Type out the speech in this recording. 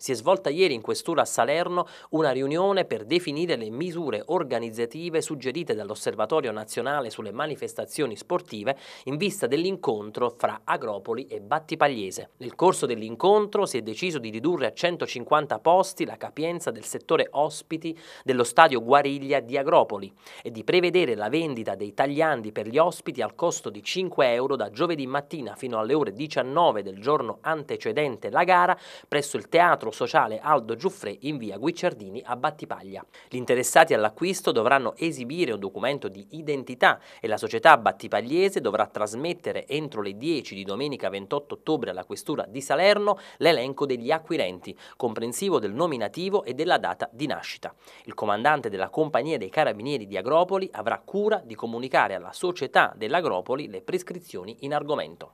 Si è svolta ieri in questura a Salerno una riunione per definire le misure organizzative suggerite dall'Osservatorio nazionale sulle manifestazioni sportive in vista dell'incontro fra Agropoli e Battipagliese. Nel corso dell'incontro si è deciso di ridurre a 150 posti la capienza del settore ospiti dello stadio Guariglia di Agropoli e di prevedere la vendita dei tagliandi per gli ospiti al costo di 5 euro da giovedì mattina fino alle ore 19 del giorno antecedente la gara presso il teatro centro sociale Aldo Giuffre in via Guicciardini a Battipaglia. Gli interessati all'acquisto dovranno esibire un documento di identità e la società battipagliese dovrà trasmettere entro le 10 di domenica 28 ottobre alla questura di Salerno l'elenco degli acquirenti, comprensivo del nominativo e della data di nascita. Il comandante della compagnia dei carabinieri di Agropoli avrà cura di comunicare alla società dell'Agropoli le prescrizioni in argomento.